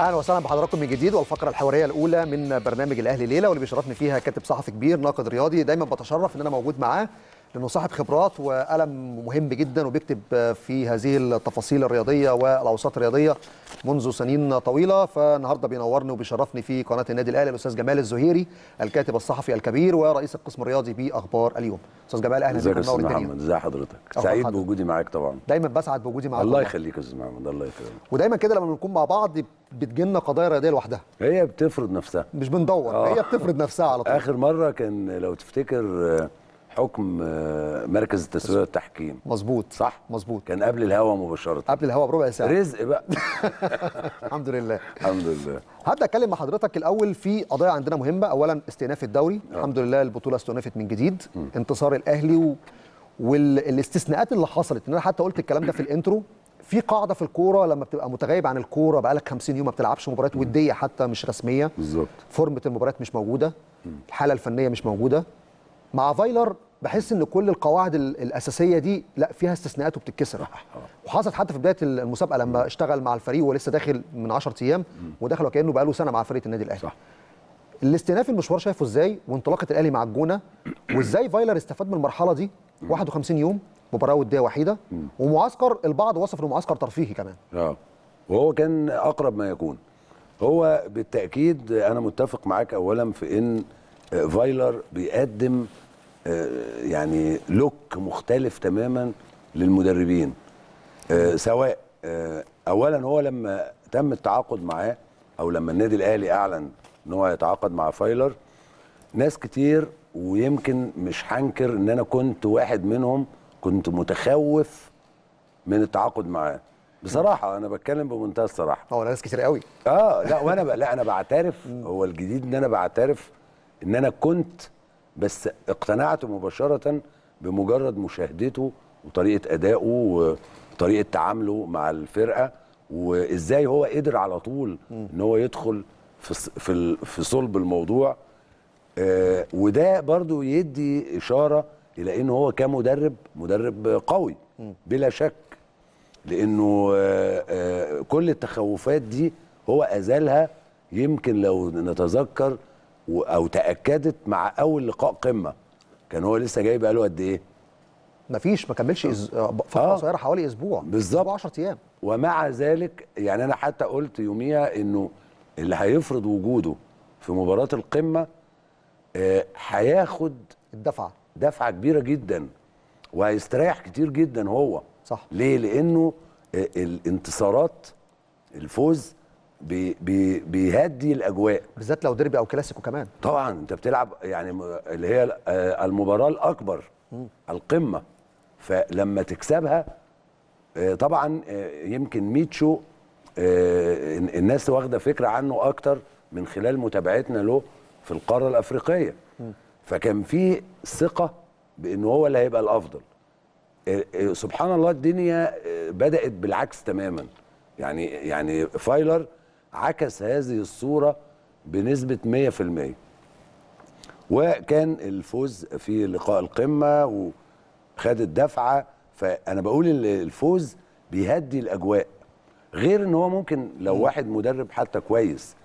اهلا وسهلا بحضراتكم من جديد والفقره الحواريه الاولى من برنامج الاهلي ليله واللي بيشرفني فيها كاتب صحفي كبير ناقد رياضي دايما بتشرف ان انا موجود معاه لانه صاحب خبرات وقلم مهم جدا وبيكتب في هذه التفاصيل الرياضيه والاوساط الرياضيه منذ سنين طويله فالنهارده بينورني وبيشرفني في قناه النادي الاهلي الاستاذ جمال الزهيري الكاتب الصحفي الكبير ورئيس القسم الرياضي باخبار اليوم استاذ جمال اهلا بك منور الدنيا محمد ازي حضرتك سعيد بوجودي معاك طبعا دايما بسعد بوجودي معاك الله يخليك يا استاذ محمد الله يخليك ودايما كده لما بنكون مع بعض بتجيلنا قضايا رياضيه لوحدها هي بتفرض نفسها مش بندور أوه. هي بتفرض نفسها على طول اخر مره كان لو تفتكر آه، حكم آه، مركز التسويه والتحكيم مظبوط صح مظبوط كان قبل الهوا مباشره قبل الهوا بربع ساعه رزق بقى الحمد لله الحمد لله هبدا اتكلم مع حضرتك الاول في قضايا عندنا مهمه اولا استئناف الدوري أه. الحمد لله البطوله استئنفت من جديد م. انتصار الاهلي و... والاستثناءات اللي حصلت ان انا حتى قلت الكلام ده في الانترو في قاعده في الكوره لما بتبقى متغيب عن الكوره بقالك 50 يوم ما بتلعبش مباريات وديه حتى مش رسميه بالظبط فورمه المباريات مش موجوده الحاله الفنيه مش موجوده مع فايلر بحس ان كل القواعد الاساسيه دي لا فيها استثناءات وبتتكسر وحصلت حتى في بدايه المسابقه لما اشتغل مع الفريق ولسه داخل من 10 ايام ودخل وكانه بقاله سنه مع فريق النادي الاهلي صح الاستئناف المشوار شايفه ازاي وانطلاقه الاهلي مع الجونه وازاي فايلر استفاد من المرحله دي 51 يوم مباراه وديه وحيده ومعسكر البعض وصف انه معسكر ترفيهي كمان اه وهو كان اقرب ما يكون هو بالتاكيد انا متفق معاك اولا في ان فايلر بيقدم آه، يعني لوك مختلف تماما للمدربين آه، سواء آه، اولا هو لما تم التعاقد معاه او لما النادي الاهلي اعلن ان هو يتعاقد مع فايلر ناس كتير ويمكن مش هنكر ان انا كنت واحد منهم كنت متخوف من التعاقد معاه بصراحه انا بتكلم بمنتهى الصراحه هو ناس كتير قوي اه لا وانا ب... لا انا بعترف هو الجديد ان انا بعترف ان انا كنت بس اقتنعت مباشره بمجرد مشاهدته وطريقه ادائه وطريقه تعامله مع الفرقه وازاي هو قدر على طول ان هو يدخل في في في صلب الموضوع آه، وده برضو يدي اشاره الى ان هو كمدرب مدرب قوي بلا شك لانه آه، آه، كل التخوفات دي هو ازالها يمكن لو نتذكر او تاكدت مع اول لقاء قمه كان هو لسه جاي بقاله قد ايه مفيش ما كملش إز... آه. فتره آه. صغيره حوالي اسبوع بالظبط 10 ايام ومع ذلك يعني انا حتى قلت يوميها انه اللي هيفرض وجوده في مباراه القمه آه، هياخد آه الدفعه دفعه كبيره جدا وهيستريح كتير جدا هو صح ليه لانه الانتصارات الفوز بي بيهدي الاجواء بالذات لو ديربي او كلاسيكو كمان طبعا انت بتلعب يعني اللي هي آه المباراه الاكبر م. القمه فلما تكسبها آه طبعا آه يمكن ميتشو الناس واخده فكره عنه اكتر من خلال متابعتنا له في القاره الافريقيه فكان في ثقه بان هو اللي هيبقى الافضل سبحان الله الدنيا بدات بالعكس تماما يعني يعني فايلر عكس هذه الصورة بنسبة 100% وكان الفوز في لقاء القمة وخد الدفعة فأنا بقول الفوز بيهدي الأجواء غير ان هو ممكن لو واحد مدرب حتى كويس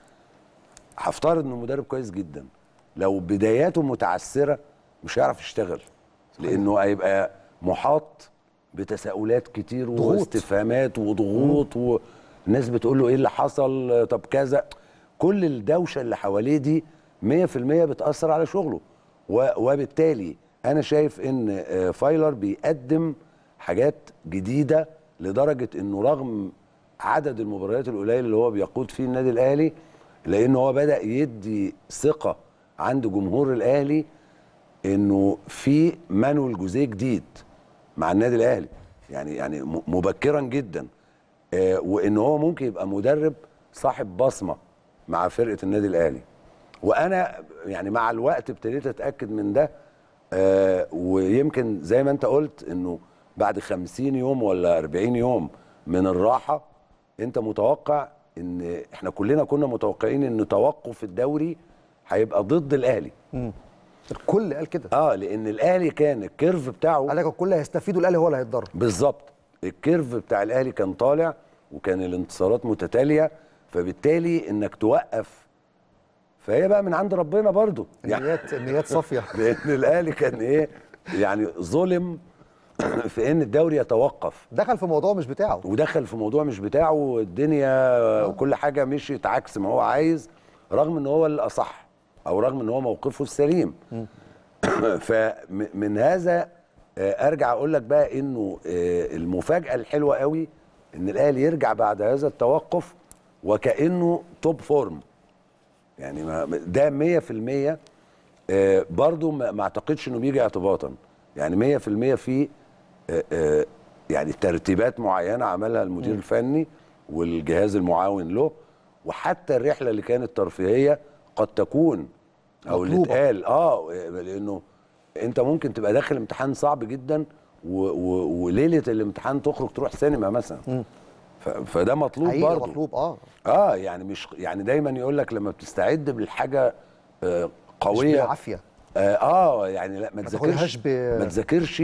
هفترض انه مدرب كويس جدا لو بداياته متعثره مش هيعرف يشتغل لانه هيبقى محاط بتساؤلات كتير واستفهامات وضغوط و... الناس بتقول له ايه اللي حصل طب كذا كل الدوشه اللي حواليه دي 100% بتاثر على شغله وبالتالي انا شايف ان آه، فايلر بيقدم حاجات جديده لدرجه انه رغم عدد المباريات القليل اللي هو بيقود فيه النادي الاهلي لان هو بدا يدي ثقه عند جمهور الاهلي انه في مانويل جوزيه جديد مع النادي الاهلي يعني يعني مبكرا جدا آه، وان هو ممكن يبقى مدرب صاحب بصمه مع فرقه النادي الاهلي وانا يعني مع الوقت ابتديت اتاكد من ده آه، ويمكن زي ما انت قلت انه بعد 50 يوم ولا 40 يوم من الراحه انت متوقع ان احنا كلنا كنا متوقعين ان توقف الدوري هيبقى ضد الاهلي مم. الكل قال كده اه لان الاهلي كان الكيرف بتاعه قال لك الكل هيستفيد والاهلي هو اللي هيتضرر بالظبط الكيرف بتاع الاهلي كان طالع وكان الانتصارات متتاليه فبالتالي انك توقف فهي بقى من عند ربنا برضو النيات يعني النيات صافيه لان الاهلي كان ايه يعني ظلم في ان الدوري يتوقف دخل في موضوع مش بتاعه ودخل في موضوع مش بتاعه والدنيا وكل حاجه مشيت عكس ما هو عايز رغم ان هو الاصح او رغم ان هو موقفه السليم فمن هذا آه، ارجع اقول لك بقى انه آه، المفاجاه الحلوه قوي ان الاهلي يرجع بعد هذا التوقف وكانه توب فورم يعني ده 100% آه، برضه ما اعتقدش انه بيجي اعتباطا يعني 100% في يعني ترتيبات معينه عملها المدير الفني والجهاز المعاون له وحتى الرحله اللي كانت ترفيهيه قد تكون او اللي اتقال اه لانه انت ممكن تبقى داخل امتحان صعب جدا وليله الامتحان تخرج تروح سينما مثلا فده مطلوب برضه مطلوب اه اه يعني مش يعني دايما يقول لك لما بتستعد بالحاجه آه قويه مش بالعافيه آه, اه يعني لا ما تذاكرش ما تذاكرش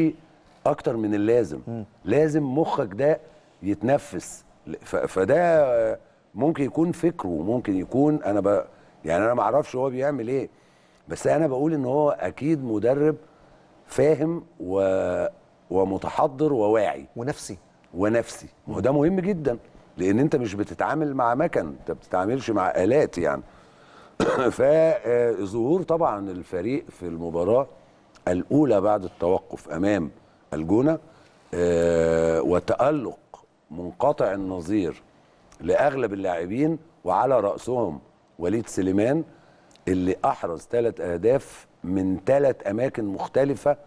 اكتر من اللازم مم. لازم مخك ده يتنفس فده ممكن يكون فكره ممكن يكون انا ب... يعني انا ما اعرفش هو بيعمل ايه بس انا بقول ان هو اكيد مدرب فاهم و... ومتحضر وواعي ونفسي ونفسي ما هو ده مهم جدا لان انت مش بتتعامل مع مكن انت بتتعاملش مع الات يعني فظهور طبعا الفريق في المباراه الاولى بعد التوقف امام الجونه آه، وتالق منقطع النظير لاغلب اللاعبين وعلى راسهم وليد سليمان اللي احرز ثلاث اهداف من ثلاث اماكن مختلفه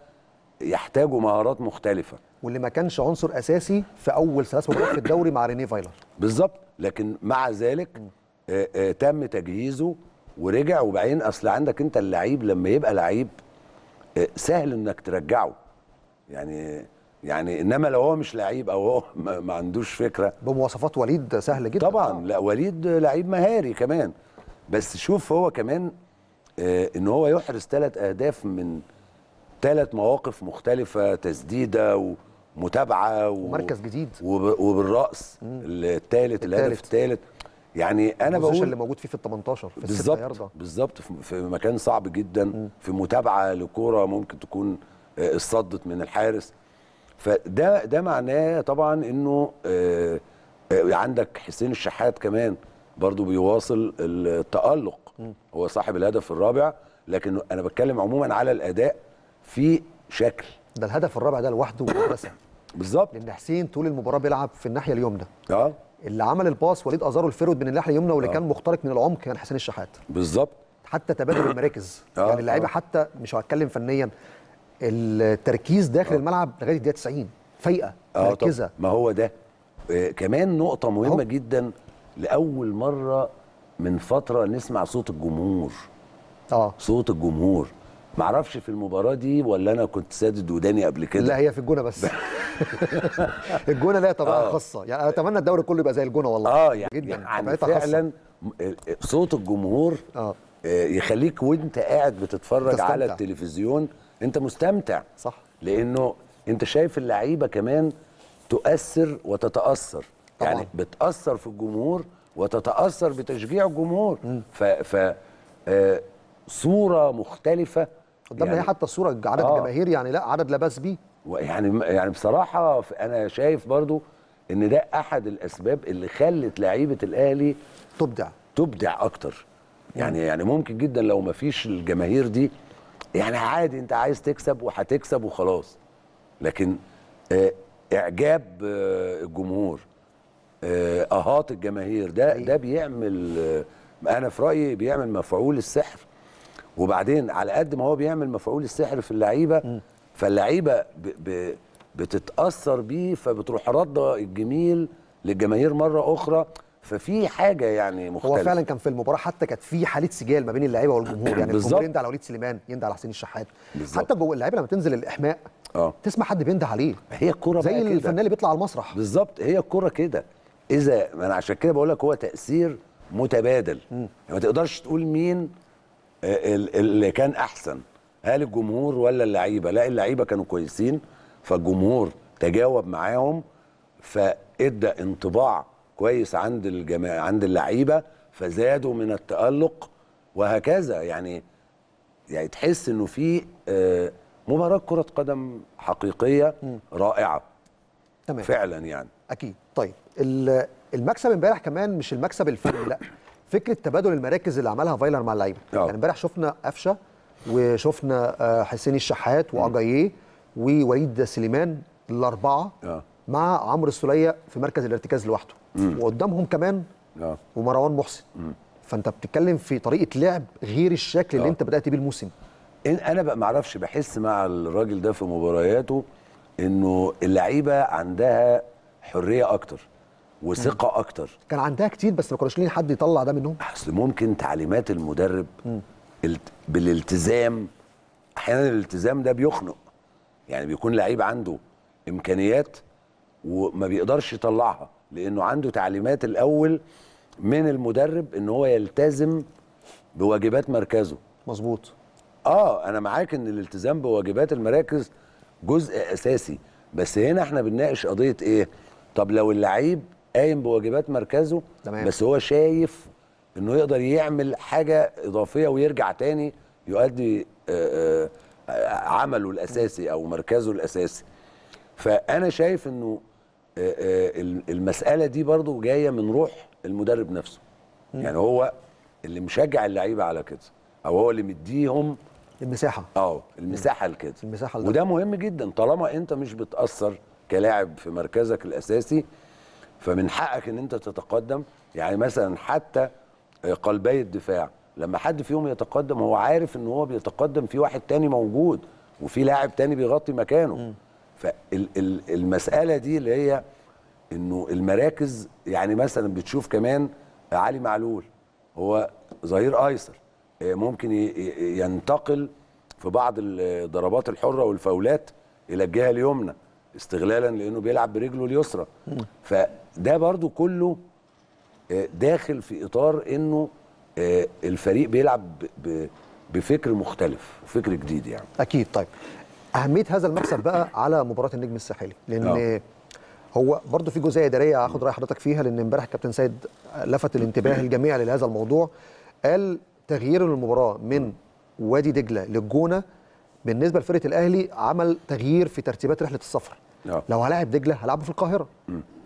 يحتاجوا مهارات مختلفه واللي ما كانش عنصر اساسي في اول ثلاث مباريات في الدوري مع رينيه فايلر بالظبط لكن مع ذلك آآ آآ آه، آه، تم تجهيزه ورجع وبعدين اصل عندك انت اللعيب لما يبقى لعيب آه، سهل انك ترجعه يعني يعني انما لو هو مش لعيب او هو ما عندوش فكره بمواصفات وليد سهل جدا طبعا لا وليد لعيب مهاري كمان بس شوف هو كمان آه، ان هو يحرز ثلاث اهداف من ثلاث مواقف مختلفه تسديده ومتابعه و... جديد وب... وبالراس الثالث الهدف الثالث يعني انا بقول اللي موجود فيه في ال 18 في بالظبط بالظبط في مكان صعب جدا م. في متابعه لكوره ممكن تكون آه، اتصدت من الحارس فده ده معناه طبعا انه آه، عندك حسين الشحات كمان برضو بيواصل التألق هو صاحب الهدف الرابع لكن انا بتكلم عموما على الاداء في شكل ده الهدف الرابع ده لوحده مدرسه بالظبط لان حسين طول المباراه بيلعب في الناحيه اليمنى اه اللي عمل الباص وليد ازارو الفرود من الناحيه اليمنى واللي آه. كان مخترق من العمق كان حسين الشحات بالظبط حتى تبادل المراكز آه. يعني اللعيبه آه. حتى مش هتكلم فنيا التركيز داخل آه. الملعب لغايه الدقيقه 90 فايقه آه مركزه ما هو ده آه كمان نقطه مهمه جدا لاول مره من فتره نسمع صوت الجمهور اه صوت الجمهور معرفش في المباراه دي ولا انا كنت سادد وداني قبل كده لا هي في الجونه بس الجونه لها طبيعه آه. خاصه يعني اتمنى الدوري كله يبقى زي الجونه والله اه يعني, جدا يعني فعلا آه، صوت الجمهور آه. آه. يخليك وانت قاعد بتتفرج تستمتع. على التلفزيون انت مستمتع صح لانه انت شايف اللعيبه كمان تؤثر وتتاثر يعني طبعا. يعني بتاثر في الجمهور وتتاثر بتشجيع الجمهور ف, ف... آه، صوره مختلفه قدامنا يعني هي حتى الصوره عدد آه الجماهير يعني لا عدد لا باس بيه يعني يعني بصراحه انا شايف برضو ان ده احد الاسباب اللي خلت لعيبه الاهلي تبدع تبدع اكتر يعني يعني ممكن جدا لو ما فيش الجماهير دي يعني عادي انت عايز تكسب وهتكسب وخلاص لكن آه، اعجاب آه، الجمهور آه، اهات الجماهير ده أيوة. ده بيعمل آه، انا في رايي بيعمل مفعول السحر وبعدين على قد ما هو بيعمل مفعول السحر في اللعيبه فاللعيبه بتتاثر بيه فبتروح رده الجميل للجماهير مره اخرى ففي حاجه يعني مختلفه هو فعلا كان في المباراه حتى كانت في حاله سجال ما بين اللعيبه والجمهور يعني الجمهور يندى على وليد سليمان يندى على حسين الشحات حتى جوه اللعيبه لما تنزل الاحماء أوه. تسمع حد بينده عليه هي الكوره زي الفنان اللي بيطلع على المسرح بالظبط هي الكوره كده اذا ما انا عشان كده بقول لك هو تاثير متبادل يعني ما تقدرش تقول مين اللي كان احسن هل الجمهور ولا اللعيبه لا اللعيبه كانوا كويسين فالجمهور تجاوب معاهم فادى انطباع كويس عند الجماع عند اللعيبه فزادوا من التالق وهكذا يعني يعني تحس انه في آه، مباراه كره قدم حقيقيه رائعه تمام فعلا يعني اكيد طيب المكسب امبارح كمان مش المكسب الفني لا فكره تبادل المراكز اللي عملها فايلر مع اللعيبه اه. يعني امبارح شفنا قفشه وشفنا آه، حسين الشحات واجاييه ووليد سليمان الاربعه اه. مع عمرو السوليه في مركز الارتكاز لوحده وقدامهم كمان ومروان محسن فانت بتتكلم في طريقه لعب غير الشكل اللي انت بدات بيه الموسم إن انا بقى معرفش بحس مع الراجل ده في مبارياته انه اللعيبه عندها حريه اكتر وثقه مم. اكتر كان عندها كتير بس ما كناش لاقيين حد يطلع ده منهم اصل ممكن تعليمات المدرب مم. بالالتزام احيانا الالتزام ده بيخنق يعني بيكون لعيب عنده امكانيات وما بيقدرش يطلعها لانه عنده تعليمات الاول من المدرب ان هو يلتزم بواجبات مركزه مظبوط اه انا معاك ان الالتزام بواجبات المراكز جزء اساسي بس هنا احنا بنناقش قضيه ايه طب لو اللعيب قايم بواجبات مركزه تمام. بس هو شايف انه يقدر يعمل حاجه اضافيه ويرجع تاني يؤدي آه، آه، عمله الاساسي او مركزه الاساسي فانا شايف انه آه، المساله دي برضو جايه من روح المدرب نفسه م. يعني هو اللي مشجع اللعيبه على كده او هو اللي مديهم المساحه اه المساحه لكده المساحه وده مهم جدا طالما انت مش بتاثر كلاعب في مركزك الاساسي فمن حقك ان انت تتقدم يعني مثلا حتى قلبي الدفاع لما حد فيهم يتقدم هو عارف ان هو بيتقدم في واحد تاني موجود وفي لاعب تاني بيغطي مكانه فالمساله دي اللي هي انه المراكز يعني مثلا بتشوف كمان علي معلول هو ظهير ايسر آه، ممكن ينتقل في بعض الضربات الحره والفاولات الى الجهه اليمنى استغلالا لانه بيلعب برجله اليسرى فده برضو كله آه، داخل في اطار انه آه، الفريق بيلعب بفكر مختلف وفكر جديد يعني اكيد طيب اهميه هذا المكسب بقى على مباراه النجم الساحلي لان أوه. هو برضه في جزئيه اداريه هاخد راي حضرتك فيها لان امبارح كابتن سيد لفت الانتباه الجميع لهذا الموضوع قال تغيير المباراه من وادي دجله للجونه بالنسبه لفرقه الاهلي عمل تغيير في ترتيبات رحله السفر أوه. لو هلاعب دجله هلعبه في القاهره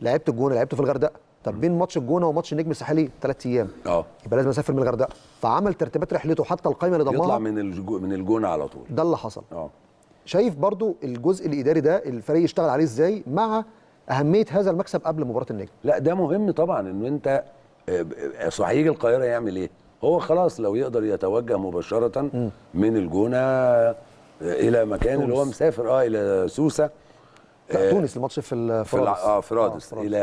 لعبت الجونه لعبته في الغردقه طب بين ماتش الجونه وماتش النجم الساحلي ثلاث ايام اه يبقى لازم اسافر من الغردقه فعمل ترتيبات رحلته حتى القايمه اللي ضمها يطلع من الجو من الجونه على طول ده اللي حصل اه شايف برضو الجزء الاداري ده الفريق يشتغل عليه ازاي مع اهميه هذا المكسب قبل مباراه النجم لا ده مهم طبعا ان انت آه، آه، آه، صحيح هيجي القاهره يعمل ايه هو خلاص لو يقدر يتوجه مباشره م. من الجونه الى مكان اللي هو مسافر اه الى سوسه آه، تونس الماتش في في اه آه رادس آه, آه، الى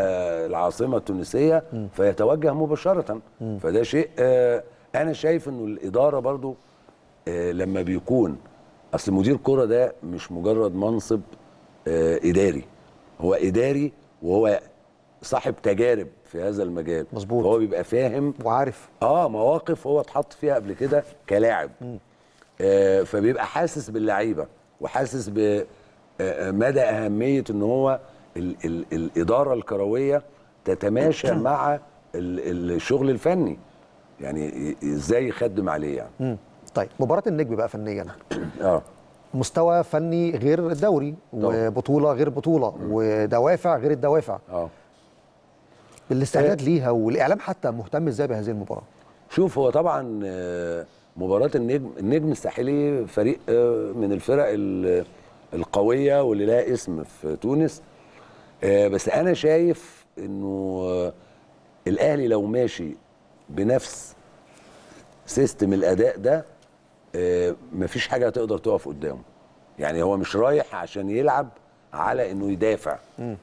العاصمه التونسيه م. فيتوجه مباشره م. فده شيء آه انا شايف انه الاداره برضو آه لما بيكون اصل مدير كره ده مش مجرد منصب آه اداري هو اداري وهو صاحب تجارب في هذا المجال مظبوط فهو بيبقى فاهم وعارف اه مواقف هو اتحط فيها قبل كده كلاعب آه فبيبقى حاسس باللعيبه وحاسس ب آه، آه، مدى اهميه ان هو الـ الـ الاداره الكرويه تتماشى مع الشغل الفني يعني ازاي يخدم عليه يعني مم. طيب مباراه النجم بقى فنيا اه مستوى فني غير الدوري طبعا. آه. وبطوله غير بطوله مم. ودوافع غير الدوافع اه الاستعداد ليها والاعلام حتى مهتم ازاي بهذه المباراه شوف هو طبعا مباراه النجم النجم الساحلي فريق من الفرق اللي القويه واللي لها اسم في تونس آه، بس انا شايف انه آه، الاهلي لو ماشي بنفس سيستم الاداء ده آه، مفيش حاجه تقدر تقف قدامه يعني هو مش رايح عشان يلعب على انه يدافع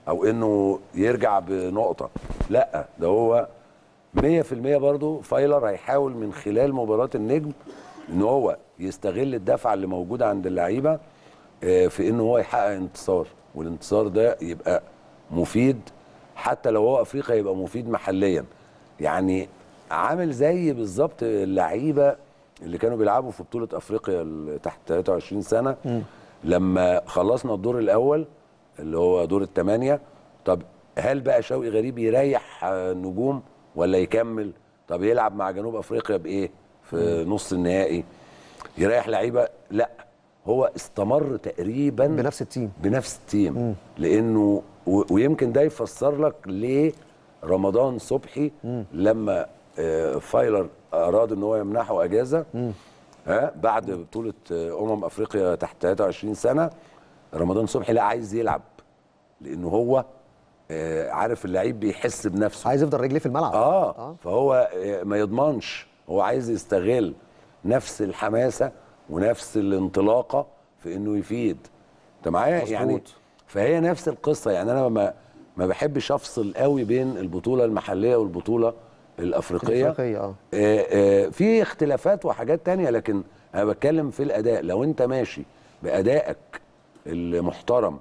او انه يرجع بنقطه لا ده هو 100% برضه فايلر هيحاول من خلال مباراه النجم ان هو يستغل الدفعه اللي موجوده عند اللعيبه آه، في ان هو يحقق انتصار والانتصار ده يبقى مفيد حتى لو هو افريقيا يبقى مفيد محليا يعني عامل زي بالظبط اللعيبه اللي كانوا بيلعبوا في بطوله افريقيا تحت 23 سنه م. لما خلصنا الدور الاول اللي هو دور الثمانيه طب هل بقى شوقي غريب يريح نجوم ولا يكمل طب يلعب مع جنوب افريقيا بايه في م. نص النهائي يريح لعيبه لا هو استمر تقريبا بنفس التيم بنفس التيم مم. لانه ويمكن ده يفسر لك ليه رمضان صبحي مم. لما آه، فايلر اراد ان هو يمنحه اجازه ها بعد بطوله آه، امم افريقيا تحت 23 سنه رمضان صبحي لا عايز يلعب لانه هو آه، عارف اللعيب بيحس بنفسه عايز يفضل رجليه في الملعب آه, اه فهو ما يضمنش هو عايز يستغل نفس الحماسه ونفس الانطلاقه في انه يفيد انت معايا يعني فهي نفس القصه يعني انا ما ما بحبش افصل قوي بين البطوله المحليه والبطوله الافريقيه الافريقيه آه. اه, آه في اختلافات وحاجات تانية لكن انا بتكلم في الاداء لو انت ماشي بادائك المحترم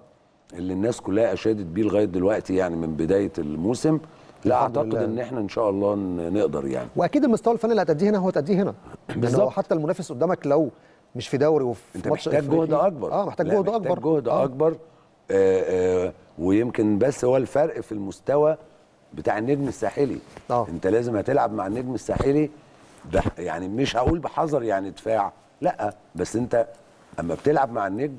اللي الناس كلها اشادت بيه لغايه دلوقتي يعني من بدايه الموسم لا اعتقد ان احنا ان شاء الله نقدر يعني واكيد المستوى الفني اللي هتديه هنا هو تديه هنا يعني بالظبط حتى المنافس قدامك لو مش في دوري وفي انت ماتش محتاج جهد اكبر اه محتاج جهد اكبر محتاج جهد آه. اكبر آه آه ويمكن بس هو الفرق في المستوى بتاع النجم الساحلي آه. انت لازم هتلعب مع النجم الساحلي يعني مش هقول بحذر يعني دفاع لا بس انت اما بتلعب مع النجم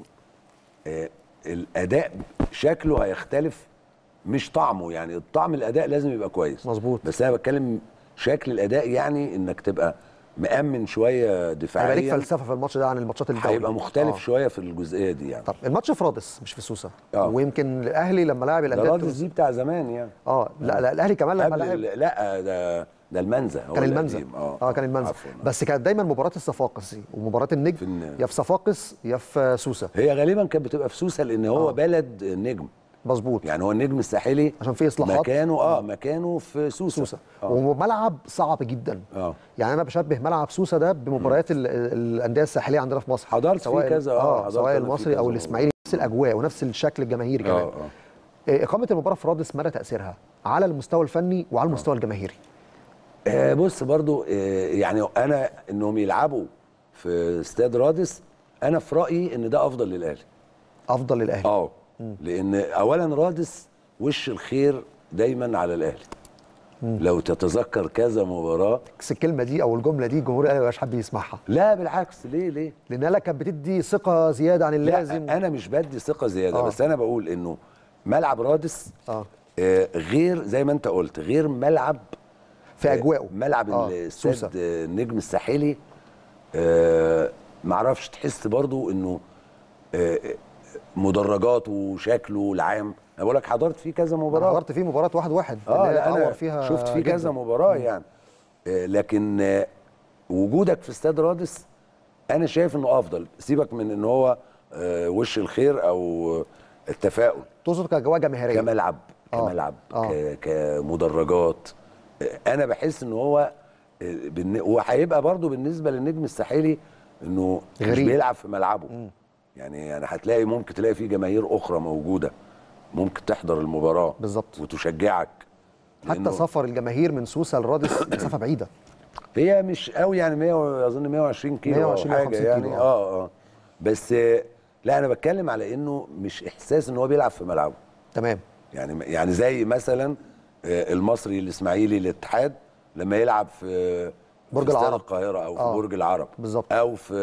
آه الاداء شكله هيختلف مش طعمه يعني الطعم الاداء لازم يبقى كويس مظبوط بس انا بتكلم شكل الاداء يعني انك تبقى مأمن شويه دفاعيا هيبقى ليك فلسفه في الماتش ده عن الماتشات اللي هيبقى مختلف آه. شويه في الجزئيه دي يعني طب الماتش في رادس مش في سوسه آه. ويمكن الاهلي لما لعب الاهلي رادس دي بتاع زمان يعني اه لا, لا الاهلي كمان لما لعب لا ده ده المنزه كان المنزه اه, آه كان المنزه بس كانت دايما مباراه الصفاقس ومباراه النجم في يا في صفاقس يا في سوسه هي غالبا كانت بتبقى في سوسه لان هو آه. بلد النجم مظبوط يعني هو النجم الساحلي عشان في اصلاحات مكانه اه مكانه في سوسه سوسه آه. وملعب صعب جدا آه. يعني انا بشبه ملعب سوسه ده بمباريات الانديه الساحليه عندنا في مصر حضرت سواء كذا آه،, اه حضرت سواء المصري او الاسماعيلي نفس الاجواء ونفس الشكل الجماهيري آه، كمان آه. آه. اقامه المباراه في رادس مدى تاثيرها على المستوى الفني وعلى المستوى آه. الجماهيري آه بص برضو آه يعني انا انهم يلعبوا في استاد رادس انا في رايي ان ده افضل للاهلي افضل للاهلي اه لان اولا رادس وش الخير دايما على الاهلي لو تتذكر كذا مباراه بس الكلمه دي او الجمله دي جمهور الاهلي مش حابب يسمعها لا بالعكس ليه ليه لان انا كانت بتدي ثقه زياده عن اللازم لا انا مش بدي ثقه زياده آه. بس انا بقول انه ملعب رادس آه. آه غير زي ما انت قلت غير ملعب في آه، اجواءه ملعب آه. الاستاد النجم الساحلي آه معرفش تحس برضو انه آه مدرجاته وشكله العام انا بقول لك حضرت فيه كذا مباراه حضرت فيه مباراه واحد واحد اه لا انا فيها شفت فيه كذا مباراه يعني آه، لكن آه، وجودك في استاد رادس انا شايف انه افضل سيبك من ان هو آه، وش الخير او التفاؤل تقصد كجواه جماهيريه كملعب كملعب آه. كمدرجات انا بحس ان هو وهيبقى برضه بالنسبه للنجم الساحلي انه غريب. مش بيلعب في ملعبه م. يعني يعني هتلاقي ممكن تلاقي في جماهير اخرى موجوده ممكن تحضر المباراه بالظبط وتشجعك حتى سفر الجماهير من سوسه لرادس مسافه بعيده هي مش قوي يعني 100 اظن 120 كيلو 120 أو حاجه يعني. كيلو اه اه بس لا انا بتكلم على انه مش احساس ان هو بيلعب في ملعبه تمام يعني يعني زي مثلا آه، المصري الاسماعيلي الاتحاد لما يلعب في آه، برج في العرب القاهره او آه. في برج العرب بالظبط او في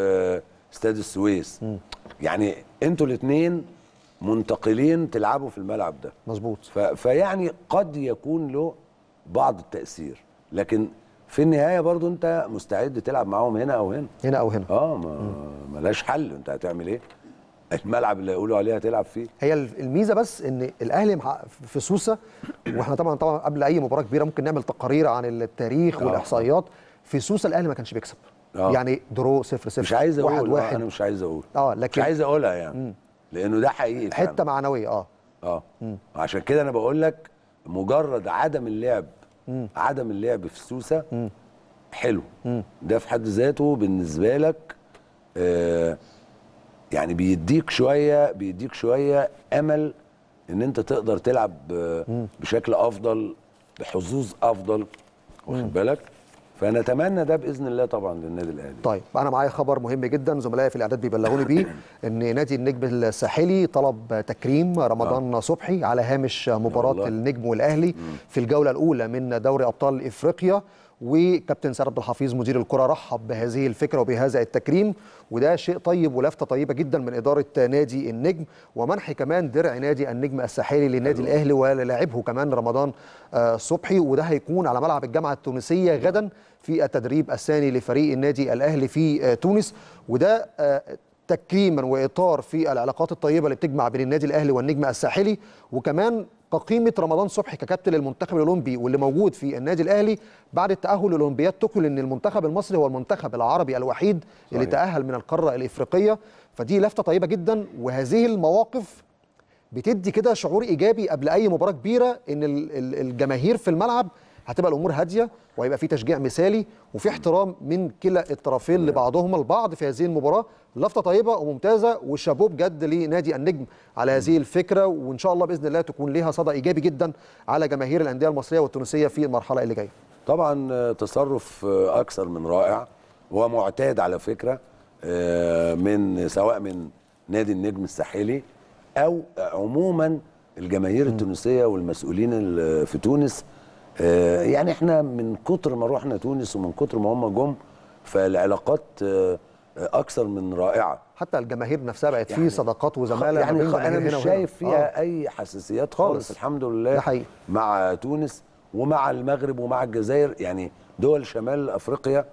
استاد السويس م. يعني انتوا الاثنين منتقلين تلعبوا في الملعب ده مظبوط فيعني قد يكون له بعض التاثير لكن في النهايه برضو انت مستعد تلعب معاهم هنا او هنا هنا او هنا اه ما ملاش حل انت هتعمل ايه الملعب اللي يقولوا عليه هتلعب فيه هي الميزه بس ان الاهلي في سوسه واحنا طبعا طبعا قبل اي مباراه كبيره ممكن نعمل تقارير عن التاريخ آه. والاحصائيات في سوسه الاهلي ما كانش بيكسب آه. يعني درو صفر صفر مش عايز اقول واحد آه، واحد. انا مش عايز اقول اه لكن مش عايز اقولها يعني مم. لانه ده حقيقي حته فعلا. معنويه اه اه مم. عشان كده انا بقول لك مجرد عدم اللعب مم. عدم اللعب في السوسه مم. حلو مم. ده في حد ذاته بالنسبه لك آه يعني بيديك شويه بيديك شويه امل ان انت تقدر تلعب آه، بشكل افضل بحظوظ افضل واخد بالك فنتمنى ده باذن الله طبعا للنادي الاهلي طيب انا معايا خبر مهم جدا زملائي في الاعداد بيبلغوني بيه ان نادي النجم الساحلي طلب تكريم رمضان آه. صبحي على هامش مباراه النجم والاهلي في الجوله الاولى من دوري ابطال افريقيا وكابتن سعد عبد الحفيظ مدير الكره رحب بهذه الفكره وبهذا التكريم وده شيء طيب ولفته طيبه جدا من اداره نادي النجم ومنح كمان درع نادي النجم الساحلي للنادي الاهلي ولاعبه كمان رمضان آه، صبحي وده هيكون على ملعب الجامعه التونسيه غدا في التدريب الثاني لفريق النادي الاهلي في آه، تونس وده آه، تكريما واطار في العلاقات الطيبه اللي بتجمع بين النادي الاهلي والنجم الساحلي وكمان كقيمه رمضان صبحي ككابتن للمنتخب الاولمبي واللي موجود في النادي الاهلي بعد التاهل لاولمبياد توكل لان المنتخب المصري هو المنتخب العربي الوحيد صحيح. اللي تاهل من القاره الافريقيه فدي لفته طيبه جدا وهذه المواقف بتدي كده شعور ايجابي قبل اي مباراه كبيره ان الجماهير في الملعب هتبقى الامور هاديه وهيبقى في تشجيع مثالي وفي احترام من كلا الطرفين لبعضهما البعض في هذه المباراه لفته طيبه وممتازه والشابوه بجد لنادي النجم على هذه الفكره وان شاء الله باذن الله تكون لها صدى ايجابي جدا على جماهير الانديه المصريه والتونسيه في المرحله اللي جايه. طبعا آه، تصرف آه، اكثر من رائع ومعتاد على فكره آه، من سواء من نادي النجم الساحلي او عموما الجماهير التونسيه والمسؤولين في تونس آه، يعني احنا من كتر ما رحنا تونس ومن كتر ما هم جم فالعلاقات آه، اكثر من رائعه حتى الجماهير نفسها بقت يعني في صداقات وزماله يعني انا مش شايف فيها آه. اي حساسيات خالص, الحمد لله حقيقي. مع تونس ومع المغرب ومع الجزائر يعني دول شمال افريقيا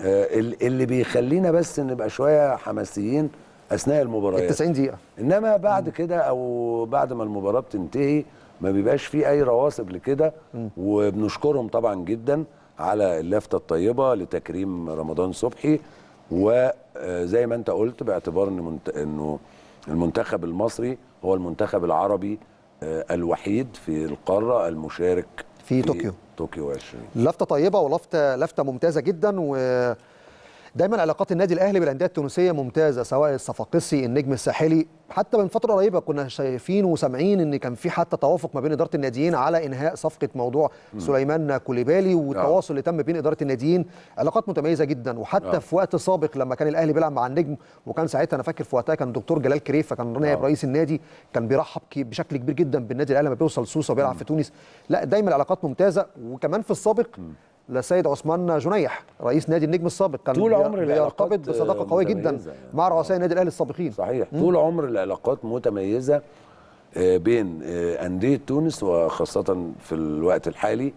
آه، اللي بيخلينا بس نبقى شويه حماسيين اثناء المباريات ال 90 دقيقه انما بعد كده او بعد ما المباراه بتنتهي ما بيبقاش فيه اي رواسب لكده وبنشكرهم طبعا جدا على اللافته الطيبه لتكريم رمضان صبحي وزي آه، ما انت قلت باعتبار انه المنتخب المصري هو المنتخب العربي آه، الوحيد في القاره المشارك في, في طوكيو طوكيو 20 لفته طيبه ولفته لفته ممتازه جدا و دايما علاقات النادي الاهلي بالانديه التونسيه ممتازه سواء الصفاقسي النجم الساحلي حتى من فتره قريبه كنا شايفين وسامعين ان كان في حتى توافق ما بين اداره الناديين على انهاء صفقه موضوع سليمان كوليبالي آه. والتواصل اللي تم بين اداره الناديين علاقات متميزه جدا وحتى آه. في وقت سابق لما كان الاهلي بيلعب مع النجم وكان ساعتها انا فاكر في وقتها كان دكتور جلال كريف فكان نائب آه. رئيس النادي كان بيرحب بشكل كبير جدا بالنادي الاهلي لما بيوصل سوسه وبيلعب في تونس لا دايما علاقات ممتازه وكمان في السابق للسيد عثمان جنيح رئيس نادي النجم السابق كان طول عمر العلاقات بصداقه قويه جدا يعني. مع رؤساء نادي الاهلي السابقين صحيح م? طول عمر العلاقات متميزه آه، بين آه، انديه تونس وخاصه في الوقت الحالي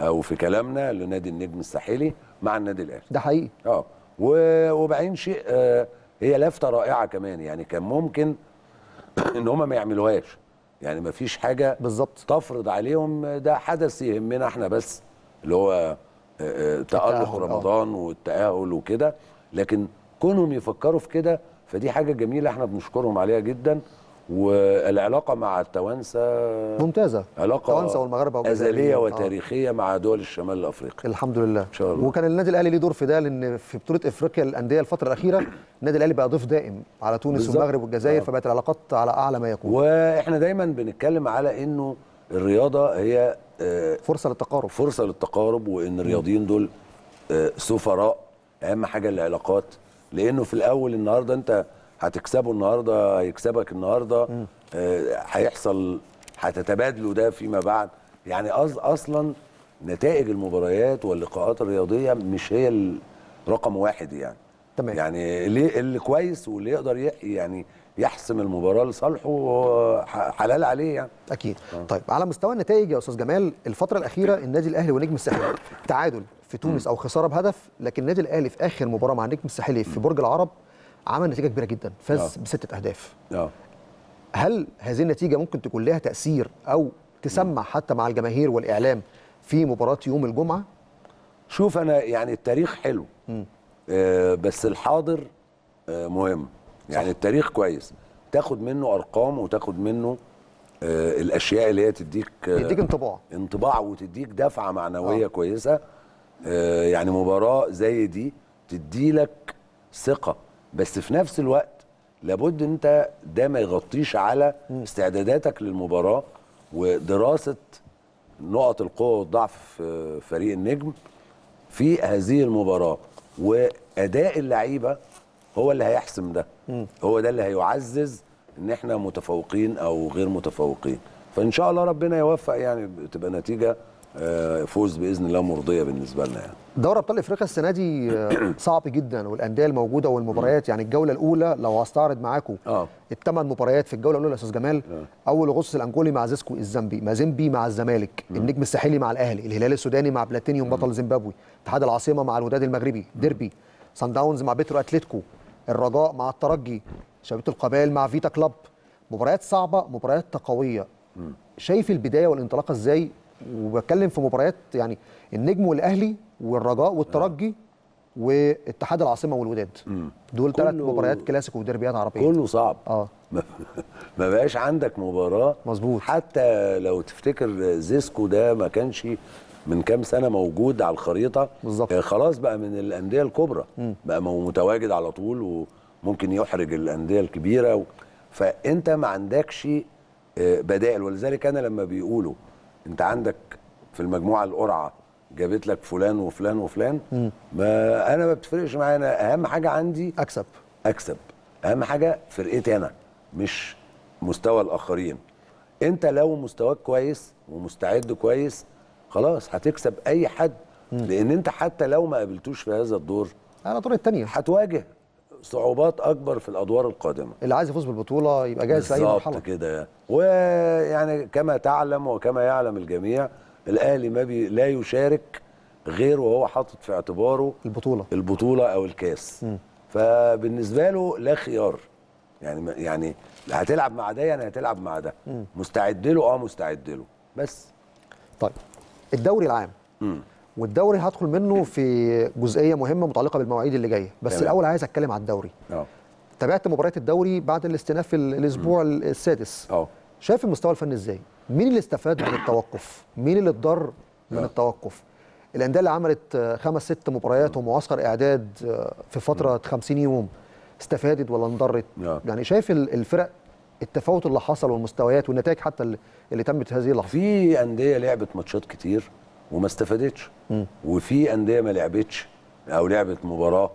او في كلامنا لنادي النجم الساحلي مع النادي الاهلي ده حقيقي اه وبعدين شيء آه، هي لفته رائعه كمان يعني كان ممكن ان هم ما يعملوهاش يعني ما فيش حاجه بالظبط تفرض عليهم ده حدث يهمنا احنا بس اللي هو آه، آه، تألق آه. رمضان والتآهل وكده لكن كونهم يفكروا في كده فدي حاجة جميلة احنا بنشكرهم عليها جدا والعلاقة مع التوانسة ممتازة علاقة التوانسة والمغاربة أزلية وتاريخية آه. مع دول الشمال الأفريقي الحمد لله إن شاء الله وكان النادي الأهلي ليه دور في ده لأن في بطولة إفريقيا الأندية الفترة الأخيرة النادي الأهلي بقى ضيف دائم على تونس بالزبط. والمغرب والجزائر آه. فبقت العلاقات على أعلى ما يكون وإحنا دايما بنتكلم على إنه الرياضة هي فرصه للتقارب فرصه للتقارب وان الرياضيين دول آه، سفراء اهم حاجه العلاقات لانه في الاول النهارده انت هتكسبه النهارده هيكسبك النهارده آه، هيحصل هتتبادلوا ده فيما بعد يعني اصلا نتائج المباريات واللقاءات الرياضيه مش هي رقم واحد يعني تمام يعني اللي كويس واللي يقدر يعني يحسم المباراه لصالحه حلال عليه يعني اكيد آه. طيب على مستوى النتائج يا استاذ جمال الفتره الاخيره النادي الاهلي ونجم الساحلي تعادل في تونس او خساره بهدف لكن النادي الاهلي في اخر مباراه مع النجم الساحلي في برج العرب عمل نتيجه كبيره جدا فاز آه. بسته اهداف آه. هل هذه النتيجه ممكن تكون لها تاثير او تسمع حتى مع الجماهير والاعلام في مباراه يوم الجمعه شوف انا يعني التاريخ حلو آه بس الحاضر آه مهم يعني صح. التاريخ كويس تاخد منه ارقام وتاخد منه آه الاشياء اللي هي تديك آه يديك انطباع انطباع وتديك دفعه معنويه آه. كويسه آه يعني مباراه زي دي تديلك ثقه بس في نفس الوقت لابد انت ده ما يغطيش على استعداداتك للمباراه ودراسه نقط القوه والضعف في فريق النجم في هذه المباراه واداء اللعيبه هو اللي هيحسم ده هو ده اللي هيعزز ان احنا متفوقين او غير متفوقين فان شاء الله ربنا يوفق يعني تبقى نتيجه آه، فوز باذن الله مرضيه بالنسبه لنا يعني. دوري ابطال افريقيا السنه دي آه، صعب جدا والانديه الموجوده والمباريات يعني الجوله الاولى لو هستعرض معاكم آه. الثمان مباريات في الجوله الاولى يا استاذ جمال آه. اول غص الانجولي مع زيسكو الزامبي مازيمبي مع الزمالك آه. النجم الساحلي مع الاهلي الهلال السوداني مع بلاتينيوم آه. بطل زيمبابوي اتحاد العاصمه مع الوداد المغربي ديربي سان داونز مع بترو اتلتيكو الرجاء مع الترجي شبيبه القبائل مع فيتا كلاب مباريات صعبه مباريات تقويه شايف البدايه والانطلاقه ازاي وبتكلم في مباريات يعني النجم والاهلي والرجاء والترجي واتحاد العاصمه والوداد دول ثلاث مباريات كلاسيكو وديربيات عربيه كله صعب اه ما بقاش عندك مباراه مظبوط حتى لو تفتكر زيسكو ده ما كانش من كام سنه موجود على الخريطه بالظبط آه، خلاص بقى من الانديه الكبرى م. بقى متواجد على طول وممكن يحرج الانديه الكبيره و... فانت ما عندكش آه، بدائل ولذلك انا لما بيقولوا انت عندك في المجموعه القرعه جابت لك فلان وفلان وفلان ما انا ما بتفرقش معايا انا اهم حاجه عندي اكسب اكسب اهم حاجه فرقتي انا مش مستوى الاخرين انت لو مستواك كويس ومستعد كويس خلاص هتكسب اي حد لان انت حتى لو ما قابلتوش في هذا الدور على الدور الثانيه هتواجه صعوبات اكبر في الادوار القادمه اللي عايز يفوز بالبطوله يبقى جاهز في اي مرحله بالظبط كده ويعني كما تعلم وكما يعلم الجميع الاهلي ما بي لا يشارك غير وهو حاطط في اعتباره البطوله البطوله او الكاس م. فبالنسبه له لا خيار يعني يعني هتلعب مع ده يعني هتلعب مع ده مستعد له اه مستعد له بس طيب الدوري العام والدوري هدخل منه في جزئيه مهمه متعلقه بالمواعيد اللي جايه بس تمام. الاول عايز اتكلم على الدوري اه تابعت مباريات الدوري بعد الاستئناف الاسبوع م. السادس اه شايف المستوى الفني ازاي مين اللي استفاد من التوقف مين اللي اتضر من اه. التوقف الانديه اللي عملت خمس ست مباريات ومعسكر اعداد آه، في فتره 50 يوم استفادت ولا انضرت اه. يعني شايف الفرق التفاوت اللي حصل والمستويات والنتائج حتى اللي, اللي تمت هذه اللحظه في انديه لعبت ماتشات كتير وما استفادتش وفي انديه ما لعبتش او لعبت مباراه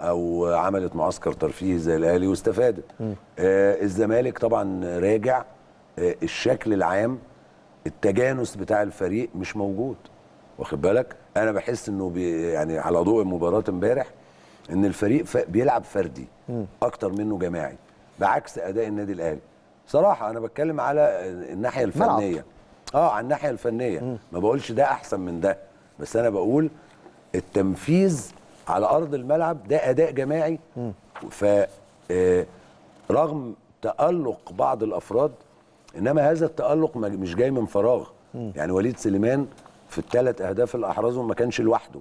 او عملت معسكر ترفيهي زي الاهلي واستفادت آه الزمالك طبعا راجع آه الشكل العام التجانس بتاع الفريق مش موجود واخد بالك انا بحس انه بي يعني على ضوء مباراه امبارح ان الفريق بيلعب فردي اكتر منه جماعي بعكس اداء النادي الاهلي صراحه انا بتكلم على الناحيه الفنيه ملعب. اه على الناحيه الفنيه م. ما بقولش ده احسن من ده بس انا بقول التنفيذ على ارض الملعب ده اداء جماعي ف آه، رغم تالق بعض الافراد انما هذا التالق مش جاي من فراغ م. يعني وليد سليمان في الثلاث اهداف اللي احرزهم ما كانش لوحده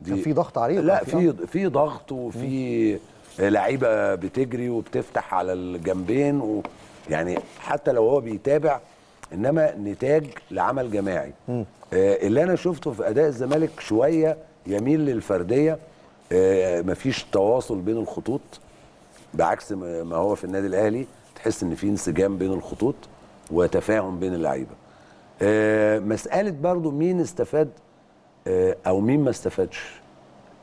دي كان في ضغط عليه لا في في ضغط وفي لعيبه بتجري وبتفتح على الجنبين و يعني حتى لو هو بيتابع انما نتاج لعمل جماعي آه اللي انا شفته في اداء الزمالك شويه يميل للفرديه آه مفيش تواصل بين الخطوط بعكس ما هو في النادي الاهلي تحس ان في انسجام بين الخطوط وتفاهم بين اللعيبه آه مساله برضو مين استفاد آه او مين ما استفادش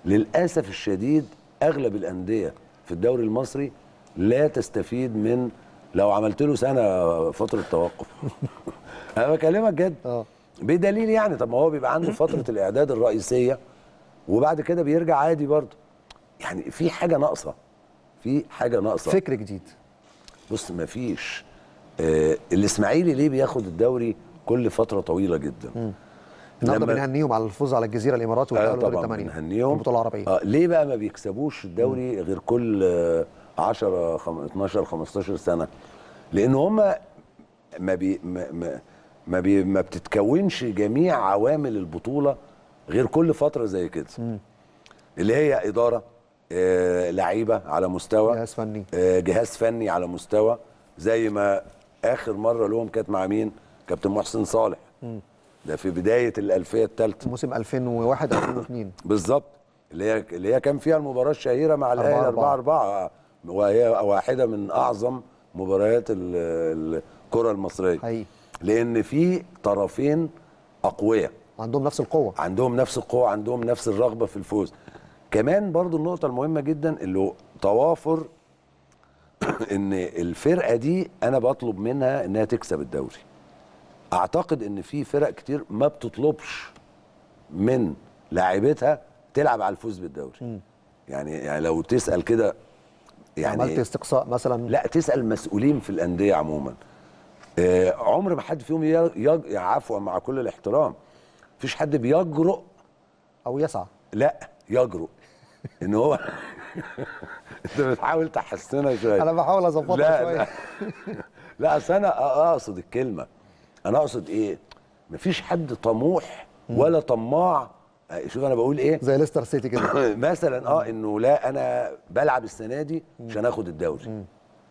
للاسف الشديد اغلب الانديه في الدوري المصري لا تستفيد من لو عملت له سنه فتره توقف انا بكلمك جد اه بدليل يعني طب ما هو بيبقى عنده فتره الاعداد الرئيسيه وبعد كده بيرجع عادي برضه يعني في حاجه ناقصه في حاجه ناقصه فكر جديد بص ما فيش آه الاسماعيلي ليه بياخد الدوري كل فتره طويله جدا النهارده بنهنيهم على الفوز على الجزيره الامارات والدوري آه طبعا بنهنيهم البطوله العربيه آه ليه بقى ما بيكسبوش الدوري غير كل 10 12 15 سنه لان هم ما بي ما ما, بي ما بتتكونش جميع عوامل البطوله غير كل فتره زي كده م. اللي هي اداره آه لعيبه على مستوى جهاز فني آه جهاز فني على مستوى زي ما اخر مره لهم كانت مع مين كابتن محسن صالح م. ده في بدايه الالفيه الثالثه موسم 2001 2002 بالظبط اللي هي اللي هي كان فيها المباراه الشهيره مع الاهلي 4 4 آه. وهي واحده من اعظم مباريات الكره المصريه حقيقي لان في طرفين اقوياء عندهم نفس القوه عندهم نفس القوه عندهم نفس الرغبه في الفوز كمان برضو النقطه المهمه جدا اللي توافر ان الفرقه دي انا بطلب منها انها تكسب الدوري اعتقد ان في فرق كتير ما بتطلبش من لاعبتها تلعب على الفوز بالدوري يعني يعني لو تسال كده يعني عملت استقصاء مثلا لا تسال مسؤولين في الانديه عموما آه عمر ما حد فيهم يج... عفوا مع كل الاحترام فيش حد بيجرؤ او يسعى لا يجرؤ ان هو انت بتحاول تحسنها شويه انا بحاول اظبطها شويه لا, لا اصل انا اقصد الكلمه انا اقصد ايه مفيش حد طموح ولا طماع آه، شوف انا بقول ايه زي ليستر سيتي كده مثلا اه انه لا انا بلعب السنه دي عشان اخد الدوري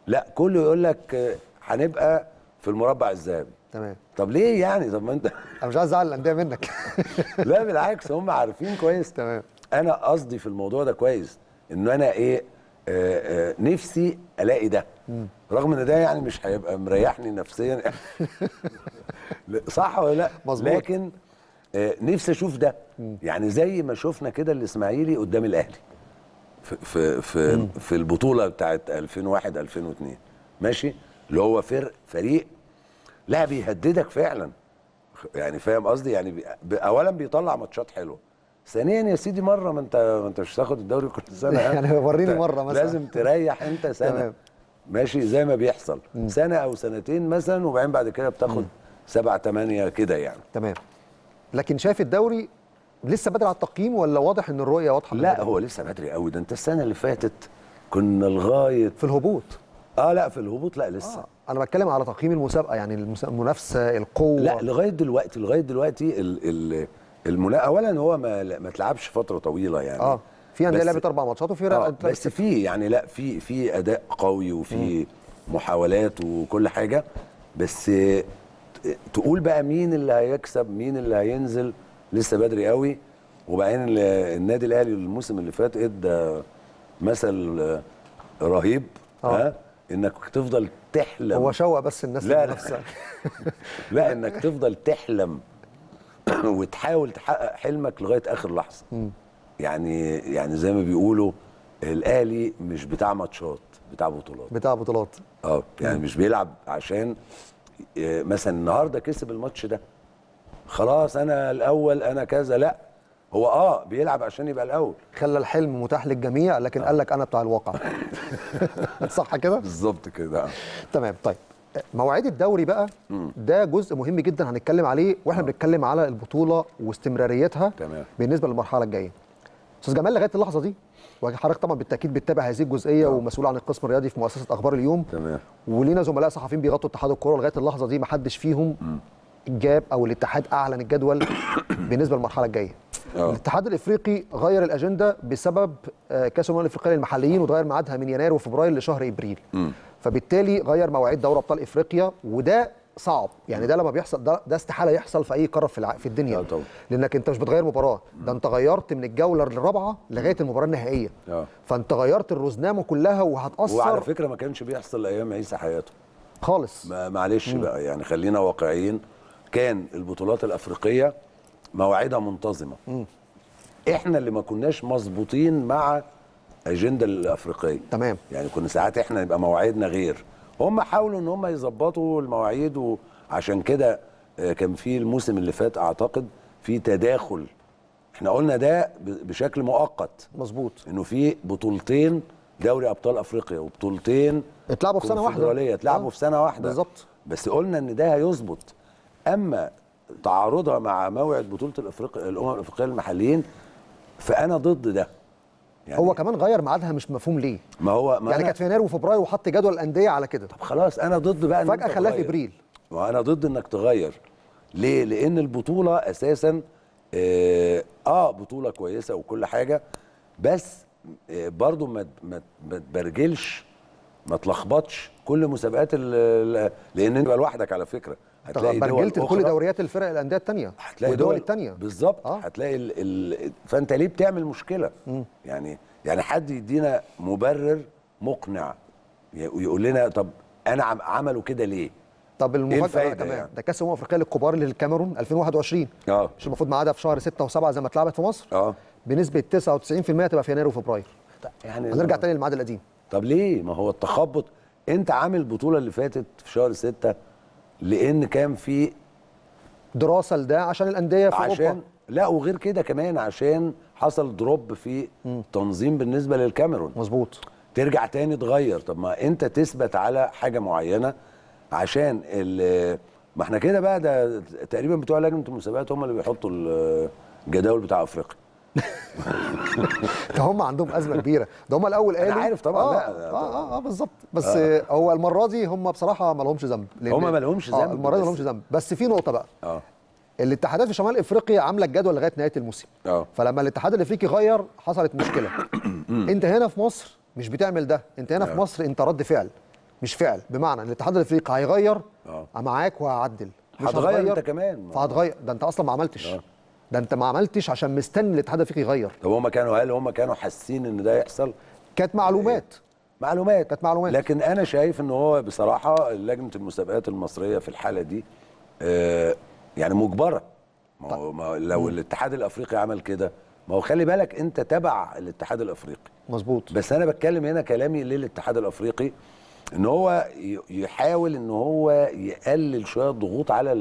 لا كله يقول لك آه، هنبقى في المربع الذهبي تمام طب ليه يعني طب ما انت انا مش عايز ازعل الانديه منك لا بالعكس هم عارفين كويس تمام انا قصدي في الموضوع ده كويس ان انا ايه آآ آه، آآ نفسي الاقي ده رغم ان ده يعني مش هيبقى مريحني نفسيا صح ولا لا مظبوط لكن آه، نفسي اشوف ده يعني زي ما شفنا كده الاسماعيلي قدام الاهلي في في في, مم. في البطوله بتاعت 2001 2002 ماشي اللي هو فرق فريق لا بيهددك فعلا يعني فاهم قصدي يعني بي اولا بيطلع ماتشات حلوه ثانيا يا سيدي مره ما انت ما انت مش هتاخد الدوري كل سنه يعني وريني مره مثلا لازم تريح انت سنه ماشي زي ما بيحصل م. سنه او سنتين مثلا وبعدين بعد كده بتاخد م. سبعة تمانية كده يعني تمام لكن شايف الدوري لسه بدري على التقييم ولا واضح ان الرؤيه واضحه لا هو لسه بدري قوي ده انت السنه اللي فاتت كنا لغايه في الهبوط اه لا في الهبوط لا لسه آه. انا بتكلم على تقييم المسابقه يعني المنافسه القوه لا لغايه دلوقتي لغايه دلوقتي ال ال المنا... اولا هو ما ما اتلعبش فتره طويله يعني آه. في انديه لعبت اربع ماتشات وفي آه بس في يعني لا في في اداء قوي وفي محاولات وكل حاجه بس تقول بقى مين اللي هيكسب مين اللي هينزل لسه بدري قوي وبعدين النادي الاهلي الموسم اللي فات ادى مثل رهيب آه. ها انك تفضل تحلم هو شوق بس الناس لا نفسها لا انك تفضل تحلم وتحاول تحقق حلمك لغايه اخر لحظه يعني يعني زي ما بيقولوا الاهلي مش بتاع ماتشات بتاع بطولات بتاع بطولات اه يعني مش بيلعب عشان آه، مثلا النهارده كسب الماتش ده خلاص انا الاول انا كذا لا هو اه بيلعب عشان يبقى الاول خلى الحلم متاح للجميع لكن آه. قال لك انا بتاع الواقع صح كده بالظبط كده آه. تمام طيب مواعيد الدوري بقى ده جزء مهم جدا هنتكلم عليه واحنا آه. بنتكلم على البطوله واستمراريتها تمام. بالنسبه للمرحله الجايه استاذ جمال لغايه اللحظه دي وحضرتك طبعا بالتاكيد بتتابع هذه الجزئيه طبعا. نعم. ومسؤول عن القسم الرياضي في مؤسسه اخبار اليوم تمام ولينا زملاء صحفيين بيغطوا اتحاد الكوره لغايه اللحظه دي ما حدش فيهم جاب او الاتحاد اعلن الجدول بالنسبه للمرحله الجايه أوه. الاتحاد الافريقي غير الاجنده بسبب آه، كاس الامم الافريقيه للمحليين وتغير ميعادها من يناير وفبراير لشهر ابريل م. فبالتالي غير مواعيد دوري ابطال افريقيا وده صعب يعني ده لما بيحصل ده, ده استحاله يحصل في اي قاره في, الع... في الدنيا طبعا. لانك انت مش بتغير مباراه ده انت غيرت من الجوله الرابعه لغايه المباراه النهائيه اه فانت غيرت الرزنامه كلها وهتاثر وعلى فكره ما كانش بيحصل ايام عيسى حياته خالص ما معلش مم. بقى يعني خلينا واقعيين كان البطولات الافريقيه مواعيدها منتظمه مم. احنا اللي ما كناش مظبوطين مع اجنده الافريقيه تمام يعني كنا ساعات احنا يبقى مواعيدنا غير هم حاولوا ان هم يظبطوا المواعيد وعشان كده آه، كان في الموسم اللي فات اعتقد في تداخل احنا قلنا ده بشكل مؤقت مظبوط انه في بطولتين دوري ابطال افريقيا وبطولتين اتلعبوا في سنه واحده اتلعبوا آه. في سنه آه، واحده بالظبط بس قلنا ان ده هيظبط اما تعارضها مع موعد بطوله الافريقيا الامم الافريقيه المحليين فانا ضد ده يعني هو كمان غير ميعادها مش مفهوم ليه ما هو ما يعني كانت في يناير وفبراير وحط جدول الانديه على كده طب خلاص انا ضد بقى فجاه خلاها في ابريل ما انا ضد انك تغير ليه لان البطوله اساسا اه, آه بطوله كويسه وكل حاجه بس آه برضو ما ما تبرجلش ما تلخبطش كل مسابقات لان انت لوحدك على فكره هتلاقي دول أخرى كل دوريات الفرق الانديه الثانيه هتلاقي دول الثانيه بالظبط آه. هتلاقي ال ال فانت ليه بتعمل مشكله مم. يعني يعني حد يدينا مبرر مقنع يقول لنا طب انا عملوا كده ليه طب إيه المفاجاه إيه كمان يعني. ده كاس الامم الافريقيه للكبار للكاميرون 2021 اه مش المفروض ميعادها في شهر 6 و7 زي ما اتلعبت في مصر اه بنسبه 99% تبقى في يناير وفبراير يعني هنرجع تاني للميعاد القديم طب ليه ما هو التخبط انت عامل البطوله اللي فاتت في شهر 6 لان كان في دراسه لده عشان الانديه في عشان أوروبا. لا وغير كده كمان عشان حصل دروب في تنظيم بالنسبه للكاميرون مظبوط ترجع تاني تغير طب ما انت تثبت على حاجه معينه عشان ما احنا كده بقى ده تقريبا بتوع لجنه المسابقات هم اللي بيحطوا الجداول بتاع افريقيا ده هم عندهم ازمه كبيره ده هم الاول قالوا عارف طبعا آه لا اه اه, آه بالظبط آه. بس آه. هو المره دي هم بصراحه ما لهمش ذنب هم ما لهمش آه، ذنب آه المره دي ما لهمش ذنب بس في نقطه بقى اه الاتحادات في شمال افريقيا عامله الجدول لغايه نهايه الموسم اه فلما الاتحاد الافريقي غير حصلت مشكله انت هنا في مصر مش بتعمل ده انت هنا آه. في مصر انت رد فعل مش فعل بمعنى الاتحاد الافريقي هيغير اه معاك وهعدل هتغير انت كمان فهتغير ده انت اصلا ما عملتش آه. ده انت ما عملتش عشان مستني الاتحاد الافريقي يغير طب هم كانوا هل هم كانوا حاسين ان ده يحصل كانت معلومات إيه؟ معلومات كانت معلومات لكن انا شايف ان هو بصراحه لجنه المسابقات المصريه في الحاله دي آه يعني مجبره ما هو ما طيب. لو م. الاتحاد الافريقي عمل كده ما هو خلي بالك انت تبع الاتحاد الافريقي مظبوط بس انا بتكلم هنا كلامي للاتحاد الافريقي ان هو يحاول ان هو يقلل شويه الضغوط على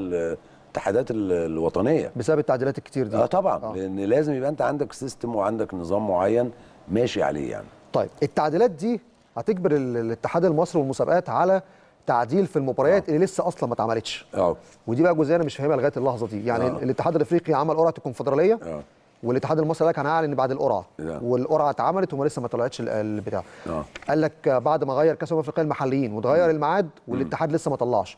الاتحادات الوطنيه بسبب التعديلات الكتير دي اه طبعا آه. لان لازم يبقى انت عندك سيستم وعندك نظام معين ماشي عليه يعني طيب التعديلات دي هتجبر الاتحاد المصري والمسابقات على تعديل في المباريات آه. اللي لسه اصلا ما اتعملتش اه ودي بقى جزئيه انا مش فاهمها لغايه اللحظه دي يعني آه. الاتحاد الافريقي عمل قرعه الكونفدراليه آه. والاتحاد المصري قال لك هنعلن بعد القرعه آه. والقرعه اتعملت وما لسه ما طلعتش البتاع آه. قال لك بعد ما غير كاس افريقيا المحليين وتغير الميعاد والاتحاد لسه ما طلعش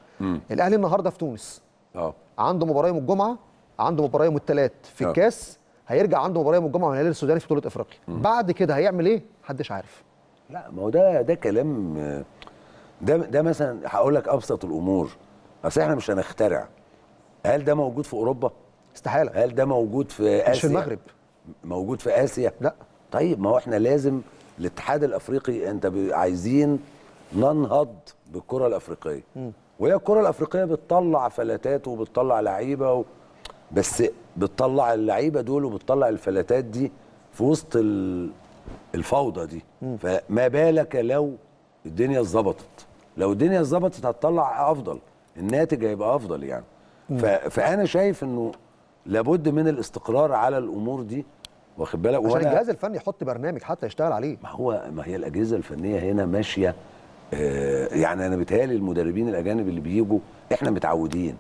الاهلي النهارده في تونس اه عنده مباراه يوم الجمعه عنده مباراه يوم الثلاث في آه. الكاس هيرجع عنده مباراه يوم الجمعه والهلال الهلال السوداني في بطوله افريقيا بعد كده هيعمل ايه محدش عارف لا ما هو ده ده كلام ده ده مثلا هقول لك ابسط الامور اصل احنا مش هنخترع هل ده موجود في اوروبا استحاله هل ده موجود في اسيا مش في المغرب موجود في اسيا لا طيب ما هو احنا لازم الاتحاد الافريقي انت عايزين ننهض بالكره الافريقيه م. وهي الكره الافريقيه بتطلع فلاتات وبتطلع لعيبه و... بس بتطلع اللعيبه دول وبتطلع الفلاتات دي في وسط الفوضى دي م. فما بالك لو الدنيا اتظبطت لو الدنيا اتظبطت هتطلع افضل الناتج هيبقى افضل يعني ف... فانا شايف انه لابد من الاستقرار على الامور دي واخد بالك عشان الجهاز الفني يحط برنامج حتى يشتغل عليه ما هو ما هي الاجهزه الفنيه هنا ماشيه آه، يعني انا بيتهيألي المدربين الاجانب اللي بيجوا احنا متعودين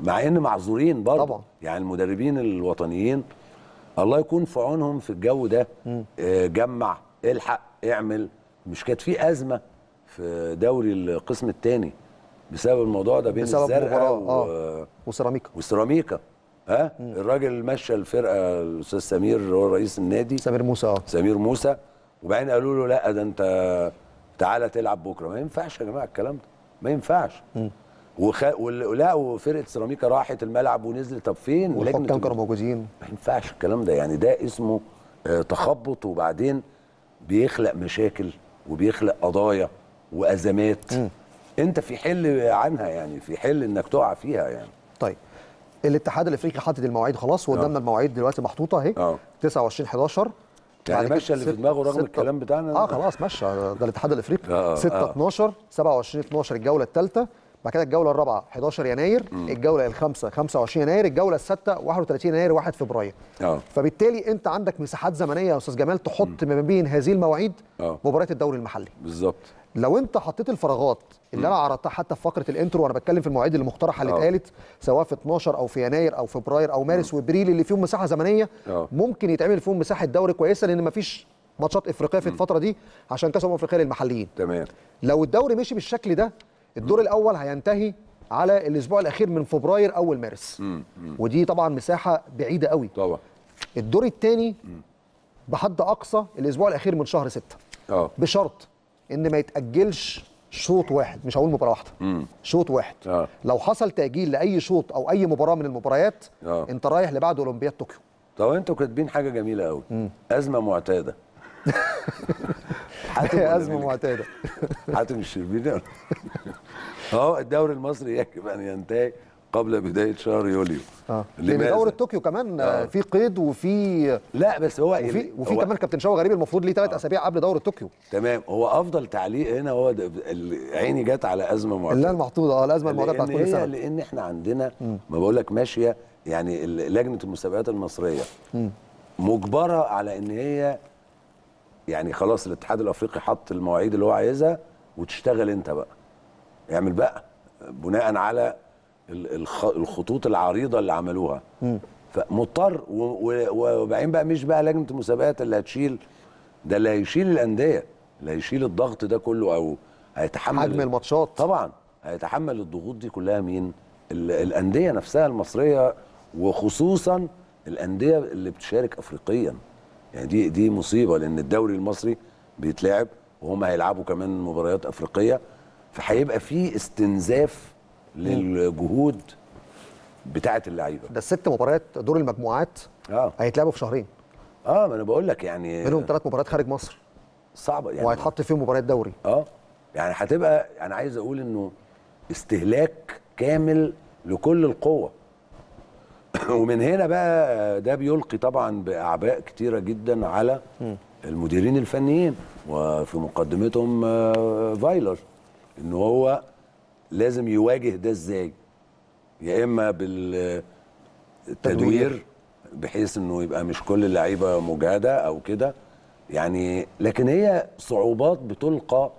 مع ان معذورين برضه طبعا يعني المدربين الوطنيين الله يكون في عونهم في الجو ده آه، جمع الحق اعمل مش كانت في ازمه في دوري القسم الثاني بسبب الموضوع ده بين الزرقاء و... آه. وسيراميكا ها الراجل اللي مشى الفرقه الاستاذ سمير هو رئيس النادي سمير موسى اه سمير موسى وبعدين قالوا له لا ده انت تعالى تلعب بكره ما ينفعش يا جماعه الكلام ده ما ينفعش وخ... ولا وفرقه سيراميكا راحت الملعب ونزلت طب فين والحكام كانوا تب... موجودين ما ينفعش الكلام ده يعني ده اسمه آه، تخبط وبعدين بيخلق مشاكل وبيخلق قضايا وازمات م. انت في حل عنها يعني في حل انك تقع فيها يعني طيب الاتحاد الافريقي حدد المواعيد خلاص آه. وقدامنا المواعيد دلوقتي محطوطه اهي 29 آه. 11 يعني مشى اللي في دماغه رغم ستة الكلام بتاعنا اه خلاص مشى ده الاتحاد الافريقي 6 12 27 12 الجوله الثالثه بعد كده الجوله الرابعه 11 يناير مم. الجوله الخامسه 25 يناير الجوله السادسه 31 يناير 1 فبراير أوه. فبالتالي انت عندك مساحات زمنيه يا استاذ جمال تحط ما بين هذه المواعيد آه. مباريات الدوري المحلي بالظبط لو انت حطيت الفراغات اللي مم. انا عرضتها حتى في فقره الانترو وانا بتكلم في المواعيد المقترحه اللي آه. اتقالت سواء في 12 او في يناير او فبراير او مارس وابريل اللي فيهم مساحه زمنيه أوه. ممكن يتعمل فيهم مساحه دوري كويسه لان مفيش ماتشات افريقيه في الفتره دي عشان كاس امم الافريقيه للمحليين تمام لو الدوري مشي بالشكل ده الدور الاول هينتهي على الاسبوع الاخير من فبراير اول مارس ودي طبعا مساحه بعيده قوي طبعا الدور الثاني بحد اقصى الاسبوع الاخير من شهر 6 اه بشرط ان ما يتاجلش شوط واحد مش هقول مباراه واحده مم. شوط واحد آه. لو حصل تاجيل لاي شوط او اي مباراه من المباريات آه. انت رايح لبعد اولمبياد طوكيو طب انتوا كاتبين حاجه جميله قوي ازمه معتاده حاتم ازمه معتاده حاتم الشربيني اهو الدوري المصري يجب ان ينتهي قبل بدايه شهر يوليو اه لان دوره طوكيو كمان آه،, آه. في قيد وفي لا بس هو وفي, وفي هو كمان كابتن شوقي غريب المفروض ليه ثلاث آه. اسابيع قبل دوره طوكيو تمام هو افضل تعليق هنا هو عيني جت على ازمه معتاده لا المحطوطه اه الازمه المعتاده بتاعت كل سنه لان احنا عندنا ما بقول لك ماشيه يعني لجنه المسابقات المصريه مجبره على ان هي يعني خلاص الاتحاد الافريقي حط المواعيد اللي هو عايزها وتشتغل انت بقى اعمل بقى بناء على الخطوط العريضه اللي عملوها فمضطر وبعدين بقى مش بقى لجنه المسابقات اللي هتشيل ده اللي هيشيل الانديه اللي هيشيل الضغط ده كله او هيتحمل حجم الماتشات طبعا هيتحمل الضغوط دي كلها مين الانديه نفسها المصريه وخصوصا الانديه اللي بتشارك افريقيا يعني دي دي مصيبه لان الدوري المصري بيتلعب وهم هيلعبوا كمان مباريات افريقيه فهيبقى في استنزاف للجهود بتاعه اللعيبه ده الست مباريات دور المجموعات اه هيتلعبوا في شهرين اه ما انا بقول لك يعني منهم ثلاث مباريات خارج مصر صعبه يعني وهيتحط فيهم مباريات دوري اه يعني هتبقى انا عايز اقول انه استهلاك كامل لكل القوه ومن هنا بقى ده بيلقي طبعا باعباء كتيره جدا على المديرين الفنيين وفي مقدمتهم آه، فايلر ان هو لازم يواجه ده ازاي يا اما بالتدوير بحيث انه يبقى مش كل اللعيبه مجهده او كده يعني لكن هي صعوبات بتلقى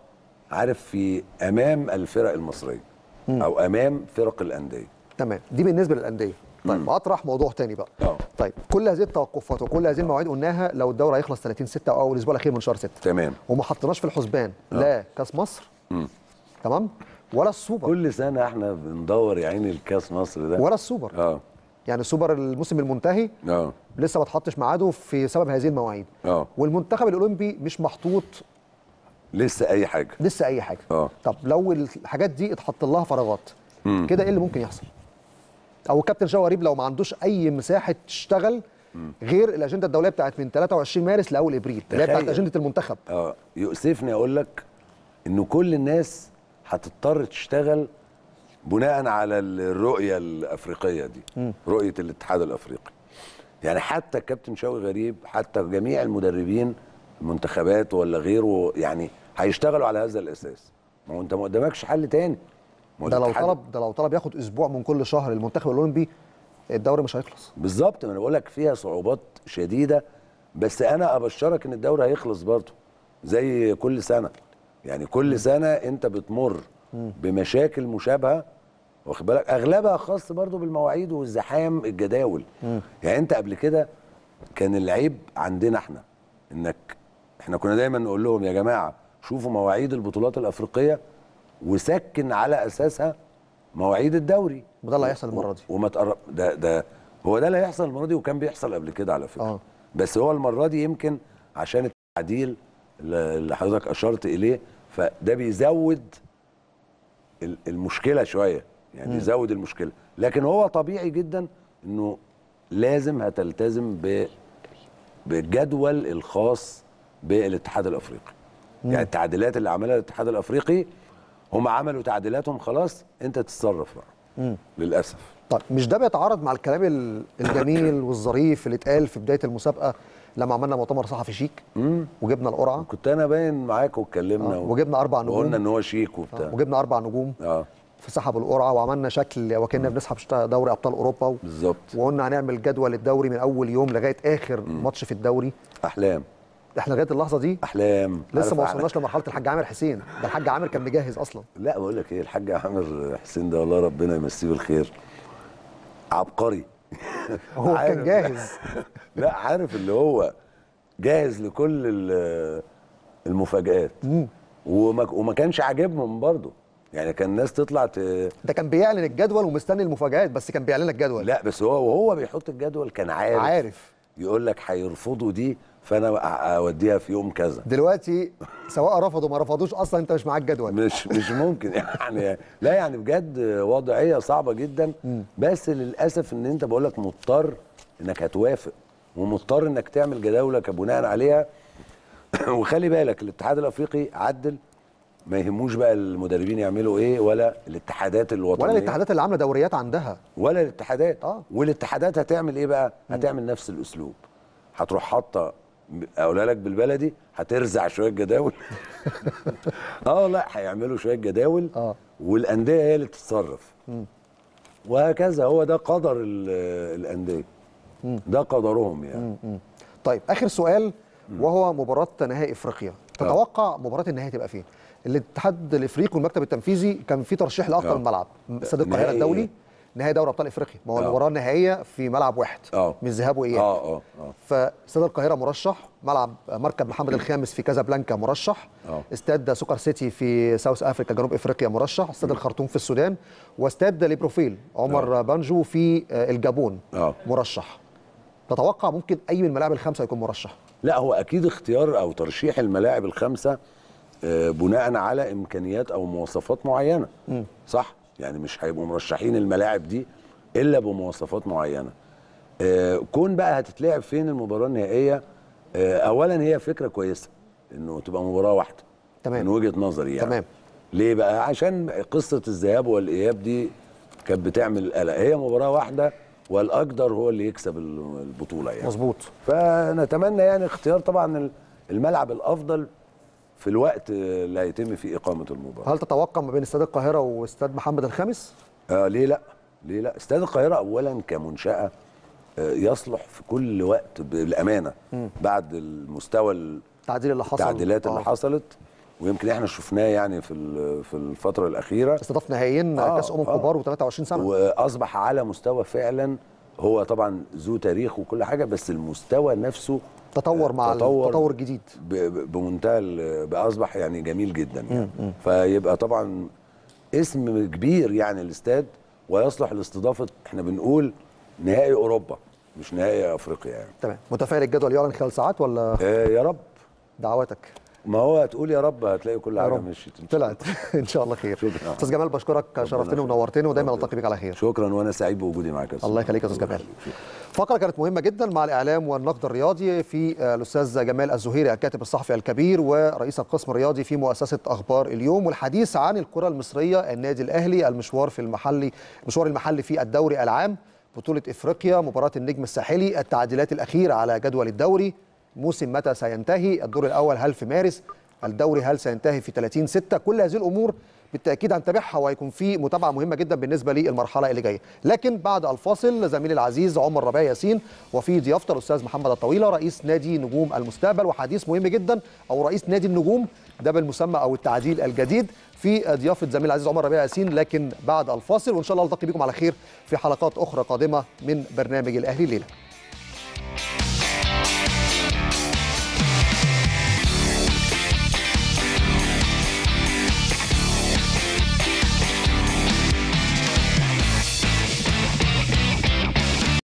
عارف في امام الفرق المصريه او امام فرق الانديه تمام دي بالنسبه للانديه طيب اطرح موضوع تاني بقى أوه. طيب كل هذه التوقفات وكل هذه المواعيد قلناها لو الدوري هيخلص 30 6 او اول اسبوع الاخير من شهر 6 تمام وما حطيناش في الحسبان أوه. لا كاس مصر مم. تمام ولا السوبر كل سنه احنا بندور يا عيني الكاس مصر ده ولا السوبر اه يعني السوبر الموسم المنتهي اه لسه ما اتحطش ميعاده في سبب هذه المواعيد اه والمنتخب الاولمبي مش محطوط لسه اي حاجه لسه اي حاجه اه طب لو الحاجات دي اتحط لها فراغات كده ايه اللي ممكن يحصل او كابتن قريب لو ما عندوش اي مساحه تشتغل غير الاجنده الدوليه بتاعت من 23 مارس لاول ابريل اللي هي بتاعت اجنده المنتخب اه يؤسفني اقول لك انه كل الناس هتضطر تشتغل بناء على الرؤيه الافريقيه دي م. رؤيه الاتحاد الافريقي يعني حتى كابتن شوقي غريب حتى جميع المدربين المنتخبات ولا غيره يعني هيشتغلوا على هذا الاساس ما هو انت ما قدامكش حل تاني ده لو طلب ده لو طلب ياخد اسبوع من كل شهر المنتخب الاولمبي الدوري مش هيخلص بالظبط ما انا بقول لك فيها صعوبات شديده بس انا ابشرك ان الدوري هيخلص برضه زي كل سنه يعني كل سنه انت بتمر بمشاكل مشابهه واخد بالك اغلبها خاص برضه بالمواعيد والزحام الجداول يعني انت قبل كده كان العيب عندنا احنا انك احنا كنا دايما نقول لهم يا جماعه شوفوا مواعيد البطولات الافريقيه وسكن على اساسها مواعيد الدوري وده اللي هيحصل المره دي وما تقرب ده ده هو ده اللي هيحصل المره دي وكان بيحصل قبل كده على فكره آه. بس هو المره دي يمكن عشان التعديل اللي حضرتك اشرت اليه فده بيزود المشكله شويه يعني بيزود المشكله لكن هو طبيعي جدا انه لازم هتلتزم ب بالجدول الخاص بالاتحاد الافريقي يعني التعديلات اللي عملها الاتحاد الافريقي هم عملوا تعديلاتهم خلاص انت تتصرف بقى للاسف طيب مش ده بيتعارض مع الكلام الجميل والظريف اللي اتقال في بدايه المسابقه لما عملنا مؤتمر صحفي شيك مم. وجبنا القرعه كنت انا باين معاك واتكلمنا آه. وجبنا اربع نجوم وقلنا ان هو شيك وبتاع آه. وجبنا اربع نجوم اه فسحبوا القرعه وعملنا شكل وكنا بنسحب دوري ابطال اوروبا بالظبط وقلنا هنعمل جدول الدوري من اول يوم لغايه اخر مم. ماتش في الدوري احلام احنا لغايه اللحظه دي احلام لسه ما وصلناش لمرحله الحاج عامر حسين ده الحاج عامر كان مجهز اصلا لا بقول لك ايه الحاج عامر حسين ده والله ربنا يمسيه بالخير عبقري هو كان جاهز لا عارف اللي هو جاهز لكل المفاجآت وما وما كانش عاجبهم برضه يعني كان الناس تطلع ت... ده كان بيعلن الجدول ومستني المفاجآت بس كان بيعلن الجدول لا بس هو وهو بيحط الجدول كان عارف عارف يقول لك هيرفضوا دي فانا اوديها في يوم كذا دلوقتي سواء رفضوا ما رفضوش اصلا انت مش معاك جدول مش مش ممكن يعني لا يعني بجد وضعيه صعبه جدا بس للاسف ان انت بقول لك مضطر انك هتوافق ومضطر انك تعمل جداولك بناء عليها وخلي بالك الاتحاد الافريقي عدل ما يهموش بقى المدربين يعملوا ايه ولا الاتحادات الوطنيه ولا الاتحادات اللي عامله دوريات عندها ولا الاتحادات اه والاتحادات هتعمل ايه بقى؟ هتعمل نفس الاسلوب هتروح حاطه اقولها لك بالبلدي هترزع شويه جداول اه لا هيعملوا شويه جداول اه والانديه هي اللي تتصرف وهكذا هو ده قدر الانديه ده قدرهم يعني طيب اخر سؤال وهو مباراه نهائي افريقيا تتوقع آه. مباراه النهائي تبقى فين الاتحاد الافريقي والمكتب التنفيذي كان في ترشيح آه. من الملعب استاد القاهره الدولي نهائي دوري ابطال افريقيا ما هو المباراه آه. النهائيه في ملعب واحد أوه. من ذهاب واياب آه،, اه اه فاستاد القاهره مرشح ملعب مركب محمد الخامس في كازابلانكا مرشح أوه. استاد سوكر سيتي في ساوث افريكا جنوب افريقيا مرشح استاد الخرطوم في السودان واستاد ليبروفيل عمر أوه. بانجو في آه، الجابون أوه. مرشح تتوقع ممكن اي من الملاعب الخمسه يكون مرشح لا هو اكيد اختيار او ترشيح الملاعب الخمسه بناء على امكانيات او مواصفات معينه م. صح يعني مش هيبقوا مرشحين الملاعب دي الا بمواصفات معينه آه، كون بقى هتتلعب فين المباراه النهائيه آه، اولا هي فكره كويسه انه تبقى مباراه واحده تمام من وجهه نظري يعني تمام ليه بقى عشان قصه الذهاب والاياب دي كانت بتعمل قلق هي مباراه واحده والاقدر هو اللي يكسب البطوله يعني مظبوط فنتمنى يعني اختيار طبعا الملعب الافضل في الوقت اللي هيتم فيه اقامه المباراه هل تتوقع ما بين استاد القاهره واستاد محمد الخامس آه ليه لا ليه لا استاد القاهره اولا كمنشاه آه، يصلح في كل وقت بالامانه م. بعد المستوى التعديل اللي حصل التعديلات اللي آه. حصلت ويمكن احنا شفناه يعني في في الفتره الاخيره استضاف نهائيين آه كاس امم آه كبار و23 سنه واصبح على مستوى فعلا هو طبعا ذو تاريخ وكل حاجه بس المستوى نفسه تطور مع تطور التطور الجديد بمنتهى باصبح يعني جميل جدا يعني. فيبقى طبعا اسم كبير يعني الاستاد ويصلح لاستضافه احنا بنقول نهائي اوروبا مش نهائي افريقيا يعني تمام متفائل الجدول يعلن خلال ساعات ولا آه يا رب دعواتك ما هو هتقول يا رب هتلاقي كل حاجه مشيت طلعت ان شاء الله خير استاذ جمال بشكرك شرفتني ونورتني ودايما التقي بك على خير شكرا وانا سعيد بوجودي معاك الله يخليك يا استاذ جمال فقره كانت مهمه جدا مع الاعلام والنقد الرياضي في الاستاذ جمال الزهيري الكاتب الصحفي الكبير ورئيس القسم الرياضي في مؤسسه اخبار اليوم والحديث عن الكره المصريه النادي الاهلي المشوار في المحلي المشوار المحلي في الدوري العام بطوله افريقيا مباراه النجم الساحلي التعديلات الاخيره على جدول الدوري موسم متى سينتهي الدور الأول هل في مارس الدوري هل سينتهي في 30 6 كل هذه الأمور بالتأكيد هنتابعها وهيكون في متابعة مهمة جدا بالنسبة للمرحلة اللي جاية لكن بعد الفاصل زميلي العزيز عمر ربيع ياسين وفي ضيافته الأستاذ محمد الطويلة رئيس نادي نجوم المستقبل وحديث مهم جدا أو رئيس نادي النجوم ده بالمسمى أو التعديل الجديد في ضيافة زميلي العزيز عمر ربيع ياسين لكن بعد الفاصل وإن شاء الله ألتقي بكم على خير في حلقات أخرى قادمة من برنامج الأهلي الليلة